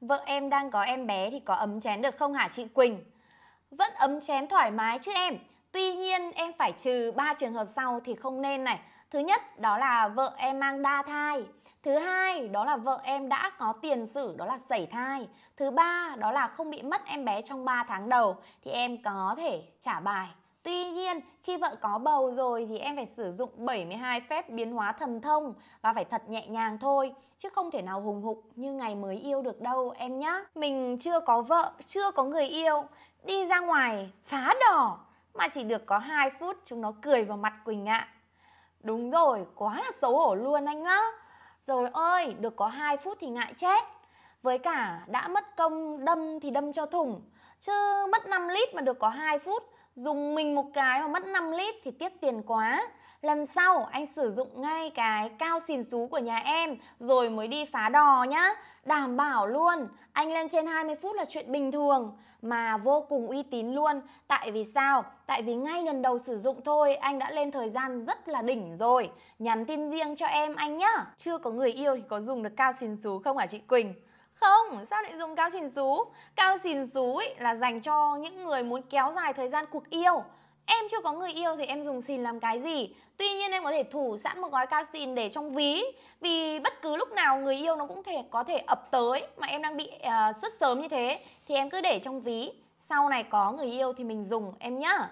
Vợ em đang có em bé thì có ấm chén được không hả chị Quỳnh? Vẫn ấm chén thoải mái chứ em. Tuy nhiên em phải trừ ba trường hợp sau thì không nên này. Thứ nhất đó là vợ em mang đa thai. Thứ hai đó là vợ em đã có tiền sử đó là sảy thai. Thứ ba đó là không bị mất em bé trong 3 tháng đầu thì em có thể trả bài Tuy nhiên, khi vợ có bầu rồi thì em phải sử dụng 72 phép biến hóa thần thông và phải thật nhẹ nhàng thôi, chứ không thể nào hùng hục như ngày mới yêu được đâu em nhá. Mình chưa có vợ, chưa có người yêu, đi ra ngoài phá đỏ mà chỉ được có 2 phút chúng nó cười vào mặt Quỳnh ạ. Đúng rồi, quá là xấu hổ luôn anh á. Rồi ơi, được có 2 phút thì ngại chết. Với cả đã mất công đâm thì đâm cho thủng, chứ mất 5 lít mà được có 2 phút dùng mình một cái mà mất 5 lít thì tiếc tiền quá. Lần sau anh sử dụng ngay cái cao xìn xú của nhà em rồi mới đi phá đò nhá. Đảm bảo luôn, anh lên trên 20 phút là chuyện bình thường mà vô cùng uy tín luôn. Tại vì sao? Tại vì ngay lần đầu sử dụng thôi anh đã lên thời gian rất là đỉnh rồi. Nhắn tin riêng cho em anh nhá. Chưa có người yêu thì có dùng được cao xìn xú không hả chị Quỳnh? Không, sao lại dùng cao xỉn rú? Cao xỉn rú ấy là dành cho những người muốn kéo dài thời gian cuộc yêu. Em chưa có người yêu thì em dùng xìn làm cái gì? Tuy nhiên em có thể thủ sẵn một gói cao xìn để trong ví Vì bất cứ lúc nào người yêu nó cũng thể có thể ập tới Mà em đang bị uh, xuất sớm như thế Thì em cứ để trong ví Sau này có người yêu thì mình dùng em nhá